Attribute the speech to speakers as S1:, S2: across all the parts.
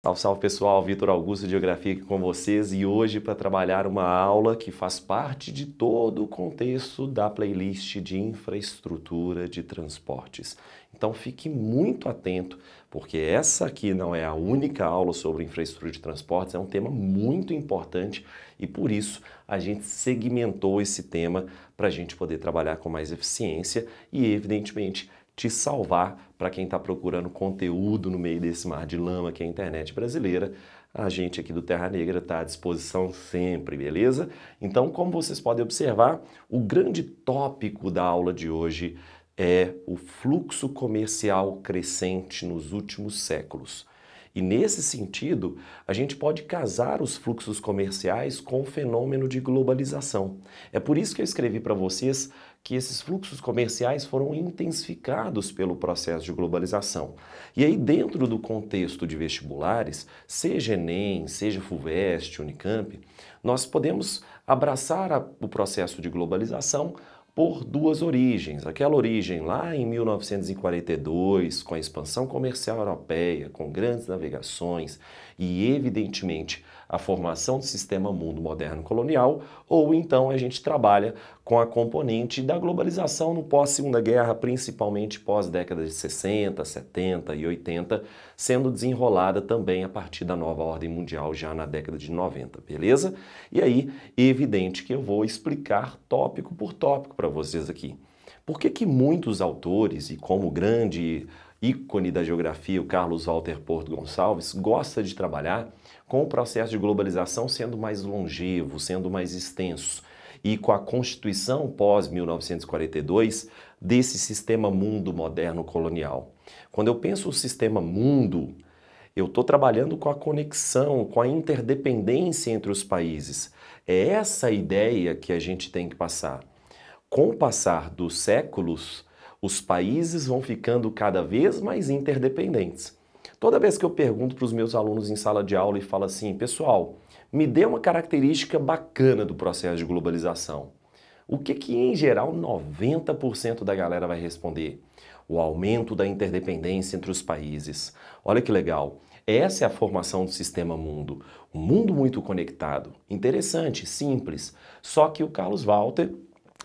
S1: Salve, salve pessoal, Vitor Augusto de Geografia aqui com vocês e hoje para trabalhar uma aula que faz parte de todo o contexto da playlist de infraestrutura de transportes. Então fique muito atento, porque essa aqui não é a única aula sobre infraestrutura de transportes, é um tema muito importante e por isso a gente segmentou esse tema para a gente poder trabalhar com mais eficiência e, evidentemente, te salvar para quem está procurando conteúdo no meio desse mar de lama que é a internet brasileira. A gente aqui do Terra Negra está à disposição sempre, beleza? Então, como vocês podem observar, o grande tópico da aula de hoje é o fluxo comercial crescente nos últimos séculos. E nesse sentido, a gente pode casar os fluxos comerciais com o fenômeno de globalização. É por isso que eu escrevi para vocês que esses fluxos comerciais foram intensificados pelo processo de globalização. E aí, dentro do contexto de vestibulares, seja Enem, seja FUVEST, Unicamp, nós podemos abraçar a, o processo de globalização por duas origens. Aquela origem lá em 1942, com a expansão comercial europeia, com grandes navegações e, evidentemente, a formação do sistema mundo moderno colonial, ou então a gente trabalha com a componente da globalização no pós-segunda guerra, principalmente pós-décadas de 60, 70 e 80, sendo desenrolada também a partir da nova ordem mundial já na década de 90, beleza? E aí, é evidente que eu vou explicar tópico por tópico para vocês aqui. Por que, que muitos autores, e como grande ícone da geografia, o Carlos Walter Porto Gonçalves, gosta de trabalhar com o processo de globalização sendo mais longevo, sendo mais extenso e com a Constituição pós-1942 desse sistema mundo moderno colonial. Quando eu penso o sistema mundo, eu estou trabalhando com a conexão, com a interdependência entre os países. É essa ideia que a gente tem que passar. Com o passar dos séculos, os países vão ficando cada vez mais interdependentes. Toda vez que eu pergunto para os meus alunos em sala de aula e falo assim, pessoal, me dê uma característica bacana do processo de globalização. O que que em geral 90% da galera vai responder? O aumento da interdependência entre os países. Olha que legal. Essa é a formação do sistema mundo, um mundo muito conectado, interessante, simples. Só que o Carlos Walter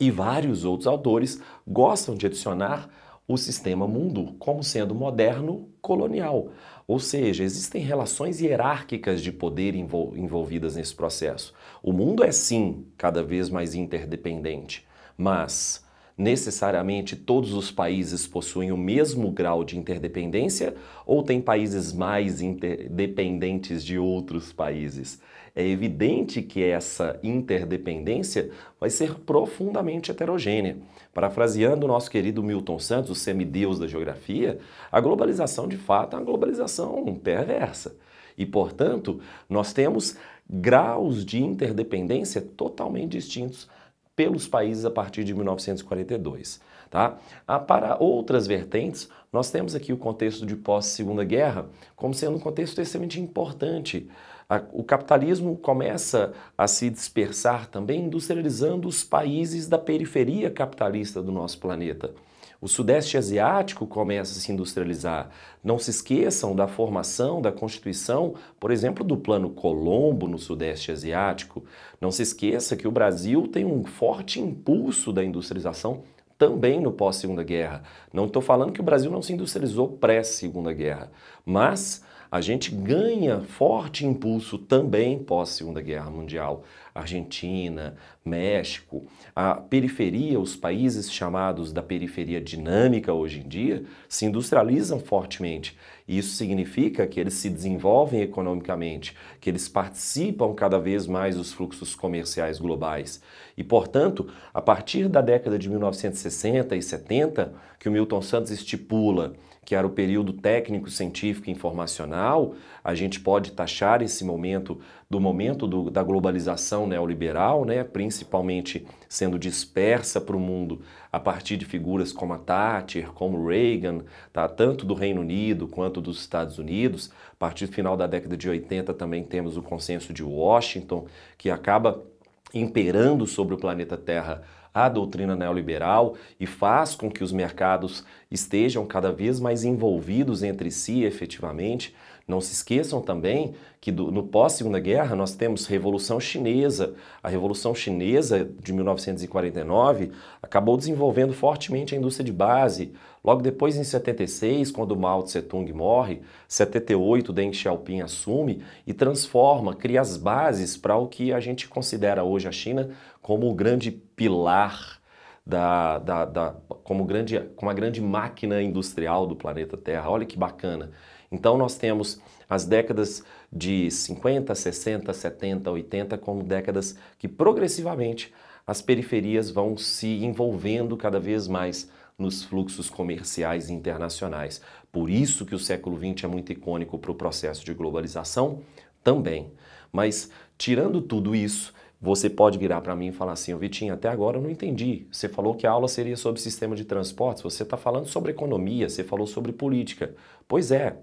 S1: e vários outros autores gostam de adicionar o sistema mundo como sendo moderno colonial. Ou seja, existem relações hierárquicas de poder envol envolvidas nesse processo. O mundo é sim cada vez mais interdependente, mas Necessariamente todos os países possuem o mesmo grau de interdependência ou tem países mais interdependentes de outros países? É evidente que essa interdependência vai ser profundamente heterogênea. Parafraseando o nosso querido Milton Santos, o semideus da geografia, a globalização de fato é uma globalização perversa. E, portanto, nós temos graus de interdependência totalmente distintos pelos países a partir de 1942. Tá? Ah, para outras vertentes, nós temos aqui o contexto de pós-Segunda Guerra como sendo um contexto extremamente importante. O capitalismo começa a se dispersar também, industrializando os países da periferia capitalista do nosso planeta. O Sudeste Asiático começa a se industrializar. Não se esqueçam da formação, da constituição, por exemplo, do Plano Colombo no Sudeste Asiático. Não se esqueça que o Brasil tem um forte impulso da industrialização também no pós-Segunda Guerra. Não estou falando que o Brasil não se industrializou pré-Segunda Guerra, mas a gente ganha forte impulso também pós-Segunda Guerra Mundial. Argentina, México, a periferia, os países chamados da periferia dinâmica hoje em dia, se industrializam fortemente. isso significa que eles se desenvolvem economicamente, que eles participam cada vez mais dos fluxos comerciais globais. E, portanto, a partir da década de 1960 e 70, que o Milton Santos estipula que era o período técnico, científico e informacional, a gente pode taxar esse momento do momento do, da globalização neoliberal, né, principalmente sendo dispersa para o mundo a partir de figuras como a Thatcher, como Reagan, tá, tanto do Reino Unido quanto dos Estados Unidos. A partir do final da década de 80 também temos o consenso de Washington, que acaba imperando sobre o planeta Terra à doutrina neoliberal e faz com que os mercados estejam cada vez mais envolvidos entre si efetivamente não se esqueçam também que do, no pós-Segunda Guerra nós temos Revolução Chinesa. A Revolução Chinesa de 1949 acabou desenvolvendo fortemente a indústria de base. Logo depois, em 76, quando Mao Tse-tung morre, 78, Deng Xiaoping assume e transforma, cria as bases para o que a gente considera hoje a China como o grande pilar da, da, da, como, grande, como a grande máquina industrial do planeta Terra. Olha que bacana. Então nós temos as décadas de 50, 60, 70, 80 como décadas que progressivamente as periferias vão se envolvendo cada vez mais nos fluxos comerciais internacionais. Por isso que o século XX é muito icônico para o processo de globalização também. Mas tirando tudo isso, você pode virar para mim e falar assim, Vitinho, até agora eu não entendi. Você falou que a aula seria sobre sistema de transportes, você está falando sobre economia, você falou sobre política. Pois é,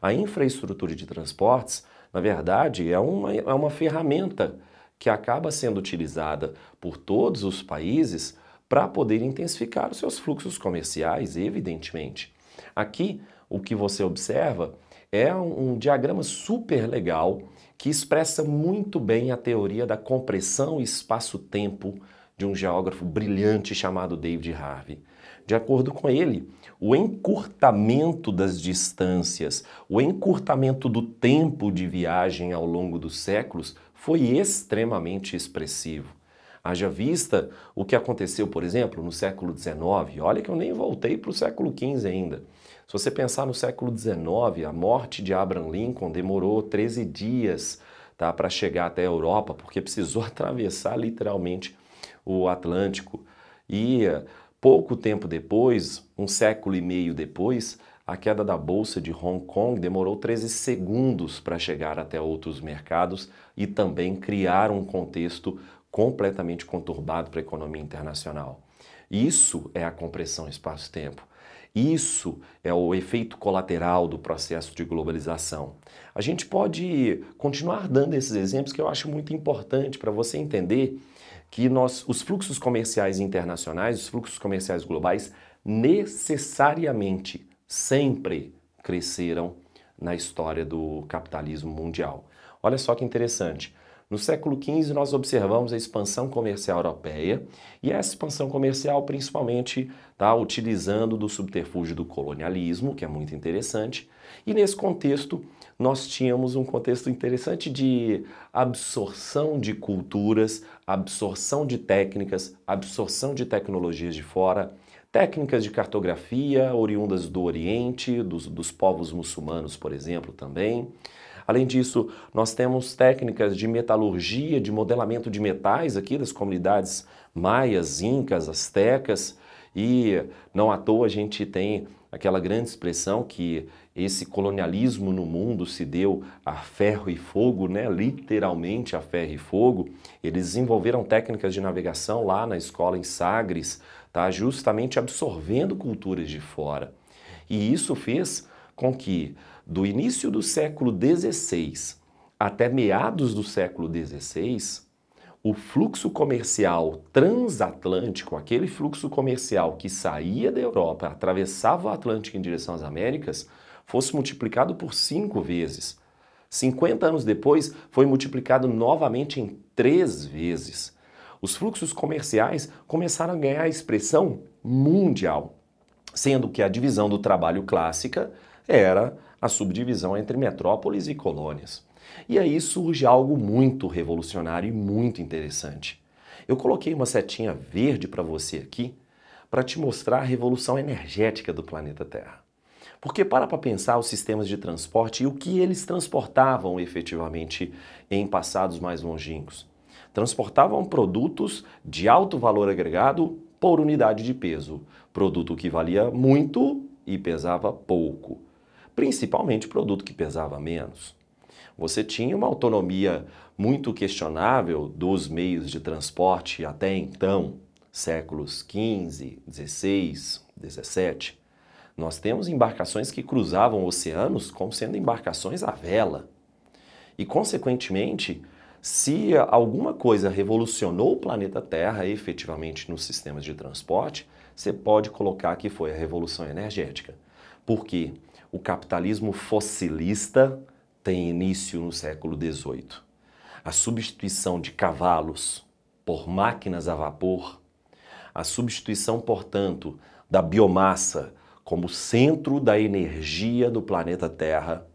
S1: a infraestrutura de transportes, na verdade, é uma, é uma ferramenta que acaba sendo utilizada por todos os países para poder intensificar os seus fluxos comerciais, evidentemente. Aqui, o que você observa é um, um diagrama super legal que expressa muito bem a teoria da compressão espaço-tempo de um geógrafo brilhante chamado David Harvey. De acordo com ele, o encurtamento das distâncias, o encurtamento do tempo de viagem ao longo dos séculos foi extremamente expressivo. Haja vista o que aconteceu, por exemplo, no século XIX. Olha que eu nem voltei para o século XV ainda. Se você pensar no século XIX, a morte de Abraham Lincoln demorou 13 dias tá, para chegar até a Europa, porque precisou atravessar literalmente o Atlântico. E Pouco tempo depois, um século e meio depois, a queda da bolsa de Hong Kong demorou 13 segundos para chegar até outros mercados e também criar um contexto completamente conturbado para a economia internacional. Isso é a compressão espaço-tempo. Isso é o efeito colateral do processo de globalização. A gente pode continuar dando esses exemplos que eu acho muito importante para você entender que nós, os fluxos comerciais internacionais, os fluxos comerciais globais, necessariamente sempre cresceram na história do capitalismo mundial. Olha só que interessante. No século XV, nós observamos a expansão comercial europeia e essa expansão comercial, principalmente tá? utilizando do subterfúgio do colonialismo, que é muito interessante. E nesse contexto, nós tínhamos um contexto interessante de absorção de culturas, absorção de técnicas, absorção de tecnologias de fora, técnicas de cartografia oriundas do Oriente, dos, dos povos muçulmanos, por exemplo, também. Além disso, nós temos técnicas de metalurgia, de modelamento de metais aqui das comunidades maias, incas, astecas, e não à toa a gente tem aquela grande expressão que esse colonialismo no mundo se deu a ferro e fogo, né? literalmente a ferro e fogo. Eles desenvolveram técnicas de navegação lá na escola em Sagres, tá? justamente absorvendo culturas de fora. E isso fez com que, do início do século XVI até meados do século XVI, o fluxo comercial transatlântico, aquele fluxo comercial que saía da Europa, atravessava o Atlântico em direção às Américas, fosse multiplicado por cinco vezes. 50 anos depois, foi multiplicado novamente em três vezes. Os fluxos comerciais começaram a ganhar a expressão mundial, sendo que a divisão do trabalho clássica era a subdivisão entre metrópoles e colônias. E aí surge algo muito revolucionário e muito interessante. Eu coloquei uma setinha verde para você aqui para te mostrar a revolução energética do planeta Terra. Porque para para pensar os sistemas de transporte e o que eles transportavam efetivamente em passados mais longínquos. Transportavam produtos de alto valor agregado por unidade de peso, produto que valia muito e pesava pouco, principalmente produto que pesava menos. Você tinha uma autonomia muito questionável dos meios de transporte até então, séculos XV, XVI, XVII. Nós temos embarcações que cruzavam oceanos como sendo embarcações à vela. E, consequentemente, se alguma coisa revolucionou o planeta Terra efetivamente nos sistemas de transporte, você pode colocar que foi a revolução energética. Porque o capitalismo fossilista tem início no século XVIII. A substituição de cavalos por máquinas a vapor, a substituição, portanto, da biomassa como centro da energia do planeta Terra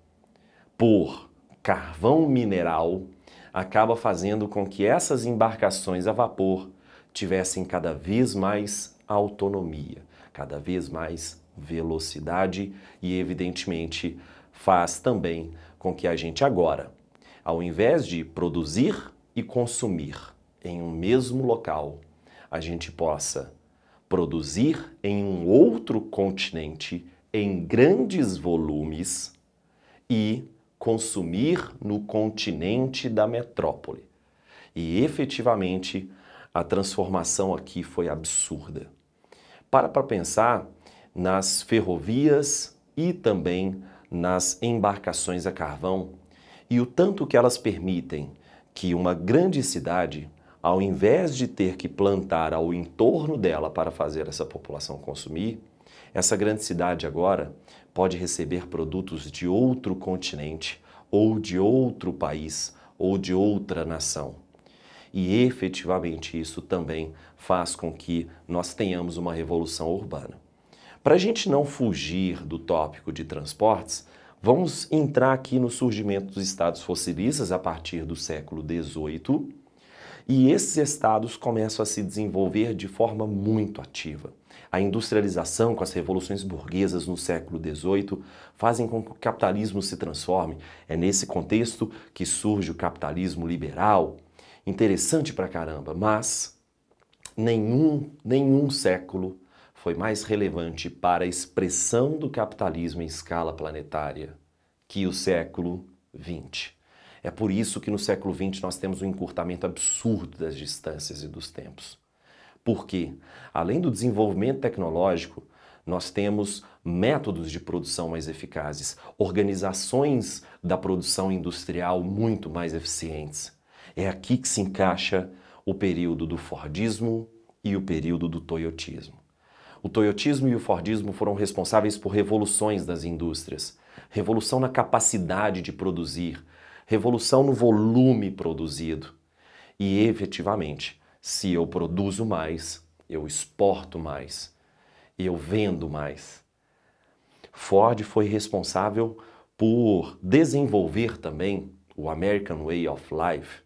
S1: por carvão mineral, acaba fazendo com que essas embarcações a vapor tivessem cada vez mais autonomia, cada vez mais velocidade e, evidentemente, faz também com que a gente agora, ao invés de produzir e consumir em um mesmo local, a gente possa produzir em um outro continente em grandes volumes e consumir no continente da metrópole. E efetivamente a transformação aqui foi absurda. Para para pensar nas ferrovias e também nas embarcações a carvão e o tanto que elas permitem que uma grande cidade, ao invés de ter que plantar ao entorno dela para fazer essa população consumir, essa grande cidade agora pode receber produtos de outro continente, ou de outro país, ou de outra nação. E efetivamente isso também faz com que nós tenhamos uma revolução urbana. Para a gente não fugir do tópico de transportes, vamos entrar aqui no surgimento dos estados fossilistas a partir do século XVIII. E esses estados começam a se desenvolver de forma muito ativa. A industrialização com as revoluções burguesas no século XVIII fazem com que o capitalismo se transforme. É nesse contexto que surge o capitalismo liberal. Interessante pra caramba, mas nenhum, nenhum século foi mais relevante para a expressão do capitalismo em escala planetária que o século XX. É por isso que no século XX nós temos um encurtamento absurdo das distâncias e dos tempos. Porque, além do desenvolvimento tecnológico, nós temos métodos de produção mais eficazes, organizações da produção industrial muito mais eficientes. É aqui que se encaixa o período do Fordismo e o período do Toyotismo. O toyotismo e o fordismo foram responsáveis por revoluções das indústrias. Revolução na capacidade de produzir, revolução no volume produzido. E efetivamente, se eu produzo mais, eu exporto mais, eu vendo mais. Ford foi responsável por desenvolver também o American Way of Life.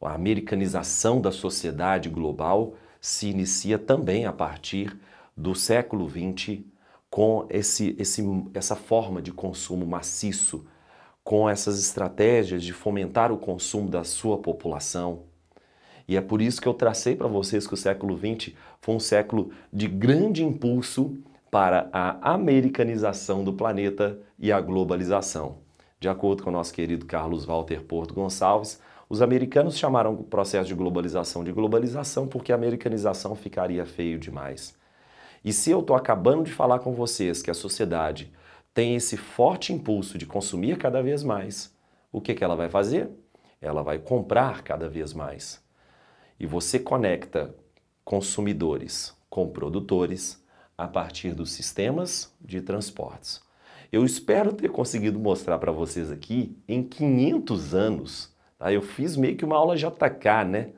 S1: A americanização da sociedade global se inicia também a partir do século XX com esse, esse, essa forma de consumo maciço, com essas estratégias de fomentar o consumo da sua população. E é por isso que eu tracei para vocês que o século XX foi um século de grande impulso para a americanização do planeta e a globalização. De acordo com o nosso querido Carlos Walter Porto Gonçalves, os americanos chamaram o processo de globalização de globalização porque a americanização ficaria feio demais. E se eu estou acabando de falar com vocês que a sociedade tem esse forte impulso de consumir cada vez mais, o que, que ela vai fazer? Ela vai comprar cada vez mais. E você conecta consumidores com produtores a partir dos sistemas de transportes. Eu espero ter conseguido mostrar para vocês aqui em 500 anos. Tá? Eu fiz meio que uma aula JK, né?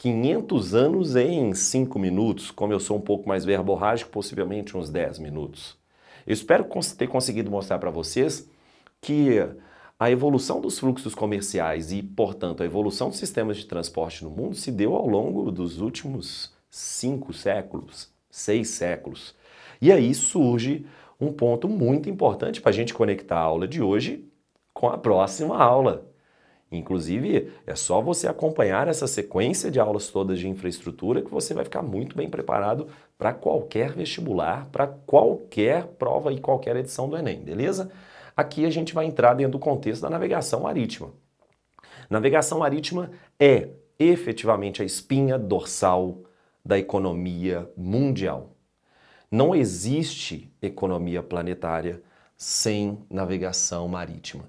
S1: 500 anos em 5 minutos, como eu sou um pouco mais verborrágico, possivelmente uns 10 minutos. Eu espero ter conseguido mostrar para vocês que a evolução dos fluxos comerciais e, portanto, a evolução dos sistemas de transporte no mundo se deu ao longo dos últimos cinco séculos, seis séculos. E aí surge um ponto muito importante para a gente conectar a aula de hoje com a próxima aula. Inclusive, é só você acompanhar essa sequência de aulas todas de infraestrutura que você vai ficar muito bem preparado para qualquer vestibular, para qualquer prova e qualquer edição do Enem, beleza? Aqui a gente vai entrar dentro do contexto da navegação marítima. Navegação marítima é efetivamente a espinha dorsal da economia mundial. Não existe economia planetária sem navegação marítima.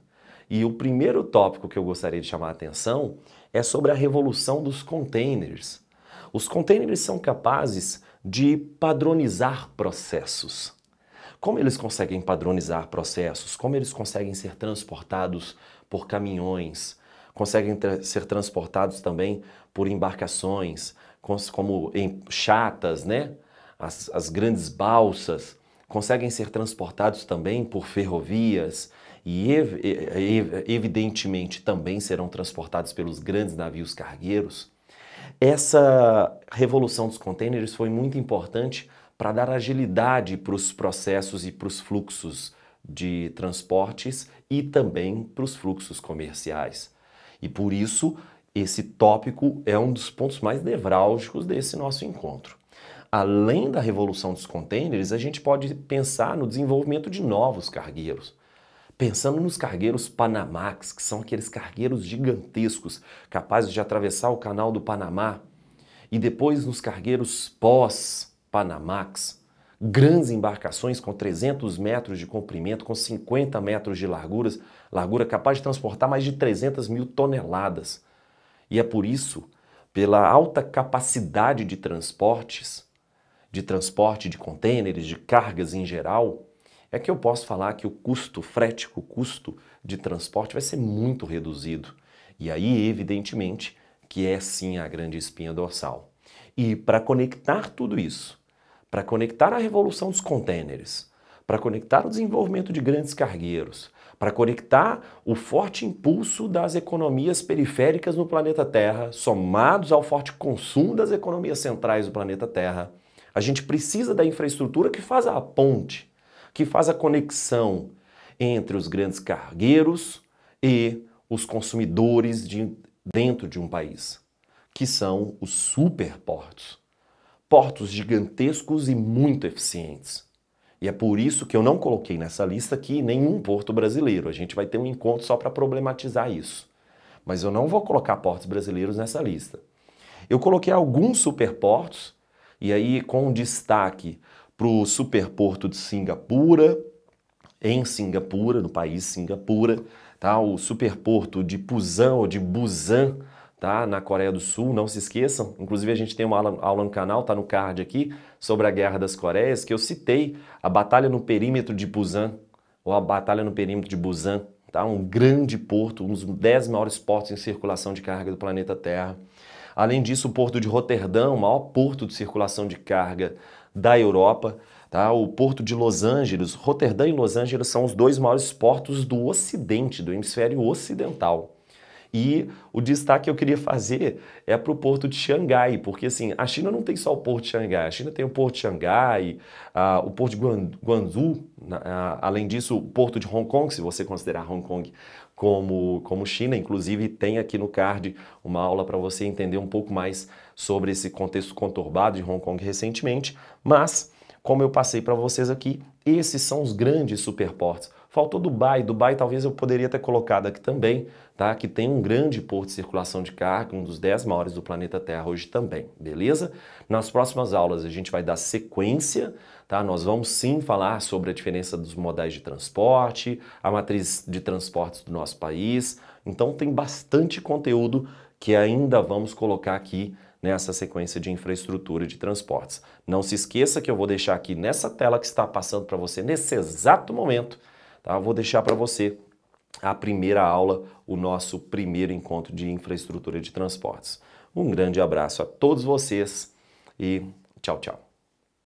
S1: E o primeiro tópico que eu gostaria de chamar a atenção é sobre a revolução dos containers. Os containers são capazes de padronizar processos. Como eles conseguem padronizar processos? Como eles conseguem ser transportados por caminhões? Conseguem tra ser transportados também por embarcações, como em chatas, né? As, as grandes balsas. Conseguem ser transportados também por ferrovias e evidentemente também serão transportados pelos grandes navios cargueiros, essa revolução dos contêineres foi muito importante para dar agilidade para os processos e para os fluxos de transportes e também para os fluxos comerciais. E por isso, esse tópico é um dos pontos mais nevrálgicos desse nosso encontro. Além da revolução dos contêineres, a gente pode pensar no desenvolvimento de novos cargueiros. Pensando nos cargueiros Panamax, que são aqueles cargueiros gigantescos capazes de atravessar o canal do Panamá, e depois nos cargueiros pós-Panamax, grandes embarcações com 300 metros de comprimento, com 50 metros de largura, largura capaz de transportar mais de 300 mil toneladas. E é por isso, pela alta capacidade de transportes, de transporte de contêineres, de cargas em geral, é que eu posso falar que o custo frético, o custo de transporte vai ser muito reduzido. E aí, evidentemente, que é sim a grande espinha dorsal. E para conectar tudo isso, para conectar a revolução dos contêineres, para conectar o desenvolvimento de grandes cargueiros, para conectar o forte impulso das economias periféricas no planeta Terra, somados ao forte consumo das economias centrais do planeta Terra, a gente precisa da infraestrutura que faz a ponte que faz a conexão entre os grandes cargueiros e os consumidores de, dentro de um país, que são os superportos. Portos gigantescos e muito eficientes. E é por isso que eu não coloquei nessa lista aqui nenhum porto brasileiro. A gente vai ter um encontro só para problematizar isso. Mas eu não vou colocar portos brasileiros nessa lista. Eu coloquei alguns superportos, e aí com destaque para o superporto de Singapura, em Singapura, no país Singapura, tá? o superporto de Busan ou de Busan, tá? na Coreia do Sul, não se esqueçam. Inclusive a gente tem uma aula, aula no canal, tá no card aqui, sobre a Guerra das Coreias, que eu citei a batalha no perímetro de Busan, ou a batalha no perímetro de Busan, tá? um grande porto, um dos dez maiores portos em circulação de carga do planeta Terra. Além disso, o porto de Roterdão, o maior porto de circulação de carga da Europa. Tá? O porto de Los Angeles, Roterdã e Los Angeles são os dois maiores portos do Ocidente, do hemisfério ocidental. E o destaque que eu queria fazer é para o porto de Xangai, porque assim, a China não tem só o porto de Xangai, a China tem o porto de Xangai, uh, o porto de Guangzhou, uh, além disso, o porto de Hong Kong, se você considerar Hong Kong como, como China. Inclusive, tem aqui no card uma aula para você entender um pouco mais sobre esse contexto conturbado de Hong Kong recentemente. Mas, como eu passei para vocês aqui, esses são os grandes superportos Faltou Dubai. Dubai talvez eu poderia ter colocado aqui também, tá? Que tem um grande porto de circulação de carga, um dos 10 maiores do planeta Terra hoje também, beleza? Nas próximas aulas a gente vai dar sequência, tá? Nós vamos sim falar sobre a diferença dos modais de transporte, a matriz de transportes do nosso país. Então tem bastante conteúdo que ainda vamos colocar aqui nessa sequência de infraestrutura de transportes. Não se esqueça que eu vou deixar aqui nessa tela que está passando para você nesse exato momento Tá? vou deixar para você a primeira aula, o nosso primeiro encontro de infraestrutura de transportes. Um grande abraço a todos vocês e tchau, tchau.